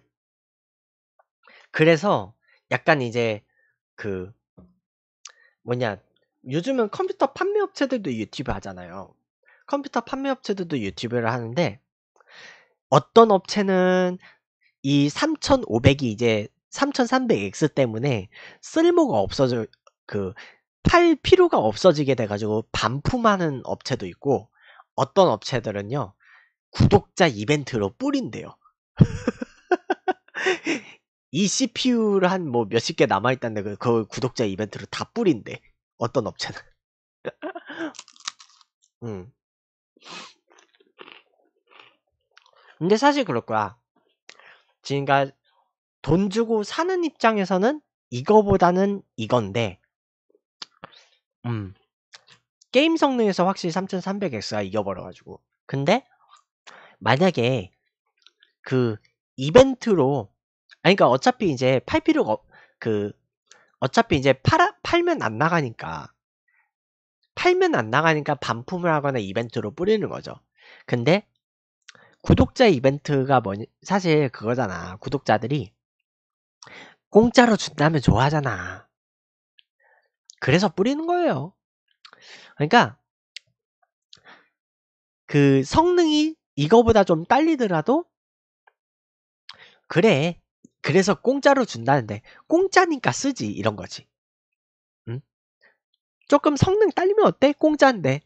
그래서 약간 이제 그 뭐냐 요즘은 컴퓨터 판매 업체들도 유튜브 하잖아요. 컴퓨터 판매 업체들도 유튜브를 하는데 어떤 업체는 이 3500이 이제 3300X 때문에 쓸모가 없어져 그팔 필요가 없어지게 돼가지고 반품하는 업체도 있고 어떤 업체들은요 구독자 이벤트로 뿌린대요. 이 CPU를 한 뭐 몇십 개 남아있다는데 그걸 그 구독자 이벤트로 다 뿌린대. 어떤 업체는. 음. 근데 사실 그럴 거야. 지금니까돈 주고 사는 입장에서는 이거보다는 이건데, 음. 게임 성능에서 확실히 3300X가 이겨버려가지고. 근데 만약에 그 이벤트로 아니 그러니까 어차피 이제 팔 필요가 없, 그 어차피 이제 팔아, 팔면 안 나가니까 팔면 안 나가니까 반품을 하거나 이벤트로 뿌리는 거죠. 근데 구독자 이벤트가 뭐니 사실 그거잖아. 구독자들이 공짜로 준다면 좋아하잖아. 그래서 뿌리는 거예요. 그러니까 그 성능이 이거보다 좀 딸리더라도 그래 그래서 공짜로 준다는데 공짜니까 쓰지 이런 거지 응? 조금 성능 딸리면 어때? 공짜인데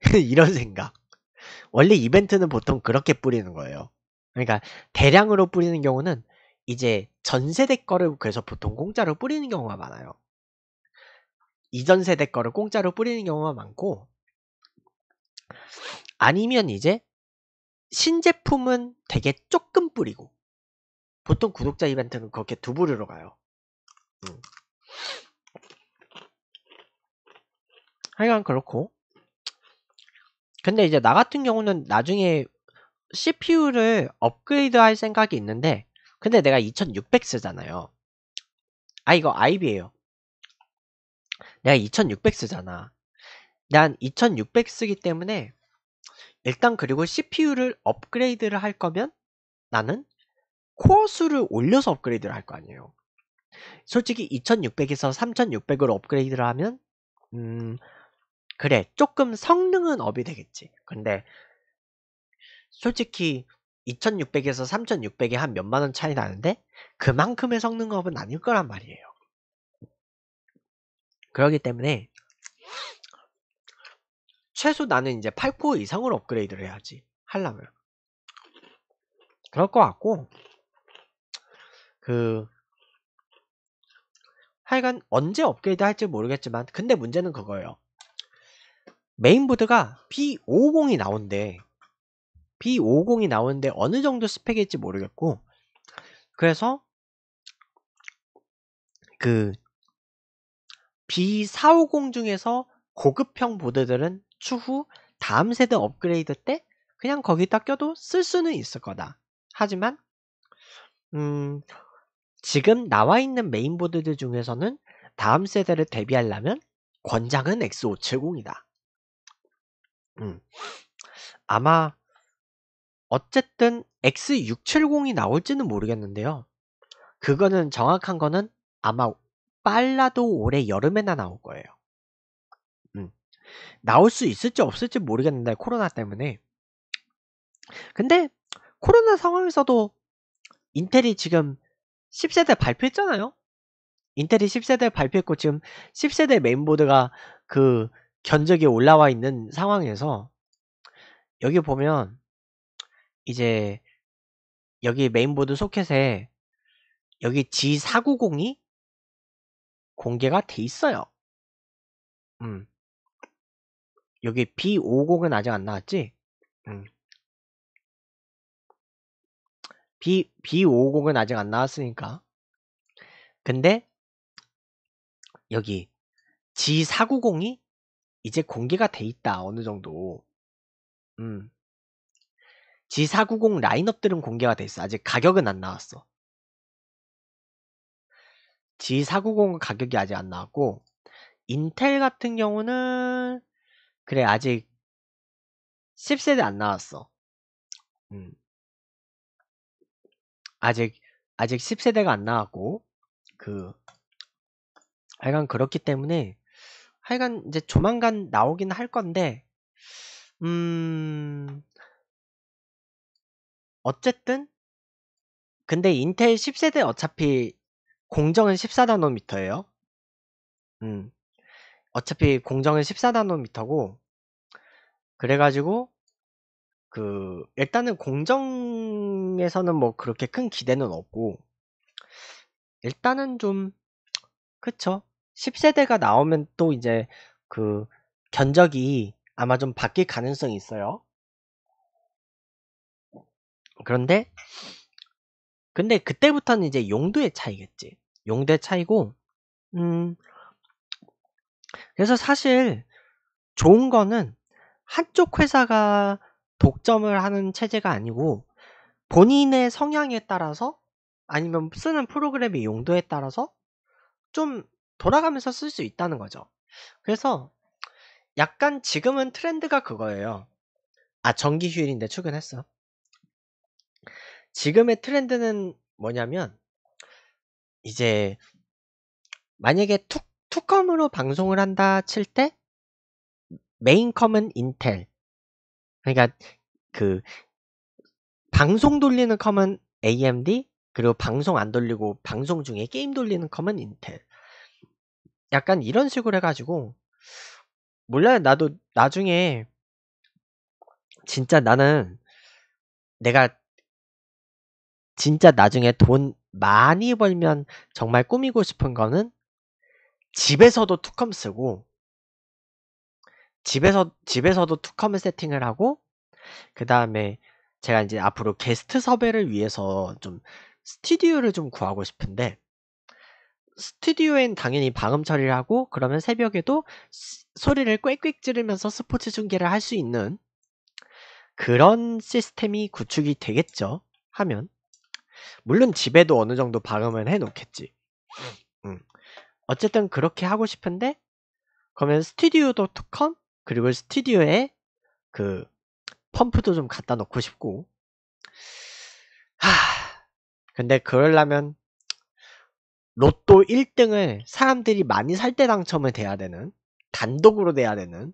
이런 생각 원래 이벤트는 보통 그렇게 뿌리는 거예요 그러니까 대량으로 뿌리는 경우는 이제 전 세대 거를 그래서 보통 공짜로 뿌리는 경우가 많아요 이전 세대 거를 공짜로 뿌리는 경우가 많고 아니면 이제 신제품은 되게 조금 뿌리고 보통 구독자 이벤트는 그렇게 두 부류로 가요 음. 하여간 그렇고 근데 이제 나 같은 경우는 나중에 CPU를 업그레이드 할 생각이 있는데 근데 내가 2600 쓰잖아요 아 이거 IB에요 내가 2600 쓰잖아 난 2600 쓰기 때문에 일단 그리고 CPU를 업그레이드를 할 거면 나는 코어 수를 올려서 업그레이드를 할 거 아니에요. 솔직히 2600에서 3600으로 업그레이드를 하면 음 그래 조금 성능은 업이 되겠지. 근데 솔직히 2600에서 3600에 한 몇만 원 차이 나는데 그만큼의 성능업은 아닐 거란 말이에요. 그렇기 때문에 최소 나는 이제 8코어 이상을 업그레이드를 해야지 할라면 그럴 것 같고 그 하여간 언제 업그레이드 할지 모르겠지만 근데 문제는 그거예요 메인보드가 B50이 나온대 B50이 나오는데 어느 정도 스펙일지 모르겠고 그래서 그 B450 중에서 고급형 보드들은 추후 다음 세대 업그레이드 때 그냥 거기다 껴도 쓸 수는 있을 거다. 하지만 음, 지금 나와 있는 메인보드들 중에서는 다음 세대를 대비하려면 권장은 X570이다. 음, 아마 어쨌든 X670이 나올지는 모르겠는데요. 그거는 정확한 거는 아마 빨라도 올해 여름에나 나올 거예요. 나올 수 있을지 없을지 모르겠는데 코로나 때문에 근데 코로나 상황에서도 인텔이 지금 10세대 발표했잖아요 인텔이 10세대 발표했고 지금 10세대 메인보드가 그 견적이 올라와 있는 상황에서 여기 보면 이제 여기 메인보드 소켓에 여기 G490이 공개가 돼 있어요. 음. 여기 B50은 아직 안 나왔지? 음. B, B50은 아직 안 나왔으니까. 근데 여기 G490이 이제 공개가 돼 있다. 어느 정도. 음. G490 라인업들은 공개가 돼 있어. 아직 가격은 안 나왔어. G490 가격이 아직 안 나왔고 인텔 같은 경우는 그래 아직 10세대 안 나왔어. 음. 아직 아직 10세대가 안 나왔고 그 하여간 그렇기 때문에 하여간 이제 조만간 나오긴 할 건데 음 어쨌든 근데 인텔 10세대 어차피 공정은 14나노미터예요. 음. 어차피 공정은 14나노미터고 그래가지고 그 일단은 공정에서는 뭐 그렇게 큰 기대는 없고 일단은 좀 그쵸 10세대가 나오면 또 이제 그 견적이 아마 좀 바뀔 가능성이 있어요 그런데 근데 그때부터는 이제 용도의 차이겠지 용도의 차이고 음 그래서 사실 좋은 거는 한쪽 회사가 독점을 하는 체제가 아니고 본인의 성향에 따라서 아니면 쓰는 프로그램의 용도에 따라서 좀 돌아가면서 쓸 수 있다는 거죠. 그래서 약간 지금은 트렌드가 그거예요. 아, 정기 휴일인데 출근했어. 지금의 트렌드는 뭐냐면 이제 만약에 툭 투컴으로 방송을 한다 칠 때 메인컴은 인텔 그러니까 그 방송 돌리는 컴은 AMD 그리고 방송 안 돌리고 방송 중에 게임 돌리는 컴은 인텔 약간 이런 식으로 해가지고 몰라요 나도 나중에 진짜 나는 내가 진짜 나중에 돈 많이 벌면 정말 꾸미고 싶은 거는 집에서도 투컴 쓰고 집에서 집에서도 투컴 세팅을 하고 그 다음에 제가 이제 앞으로 게스트 섭외를 위해서 좀 스튜디오를 좀 구하고 싶은데 스튜디오엔 당연히 방음 처리를 하고 그러면 새벽에도 소리를 꽥꽥 지르면서 스포츠 중계를 할 수 있는 그런 시스템이 구축이 되겠죠 하면 물론 집에도 어느 정도 방음은 해놓겠지 음. 어쨌든 그렇게 하고 싶은데 그러면 스튜디오도투컴 그리고 스튜디오에 그 펌프도 좀 갖다 놓고 싶고 하 근데 그럴라면 로또 1등을 사람들이 많이 살 때 당첨을 돼야 되는 단독으로 돼야 되는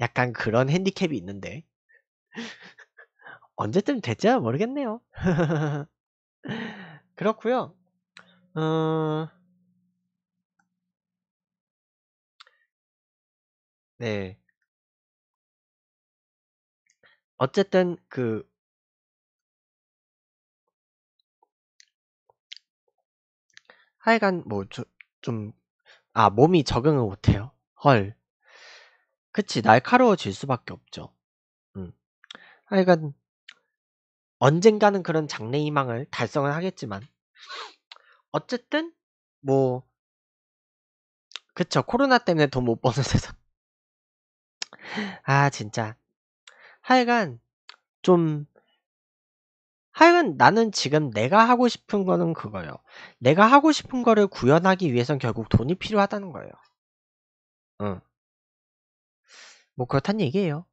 약간 그런 핸디캡이 있는데 언제쯤 될지 모르겠네요 그렇구요 어... 네. 어쨌든 그 하여간 뭐좀아 몸이 적응을 못해요. 헐. 그치 날카로워질 수밖에 없죠. 음. 하여간 언젠가는 그런 장래 희망을 달성을 하겠지만 어쨌든 뭐 그쵸 코로나 때문에 돈 못 버는 세상 아, 진짜. 하여간 좀 하여간 나는 지금 내가 하고 싶은 거는 그거예요. 내가 하고 싶은 거를 구현하기 위해선 결국 돈이 필요하다는 거예요. 응. 뭐 그렇단 얘기예요.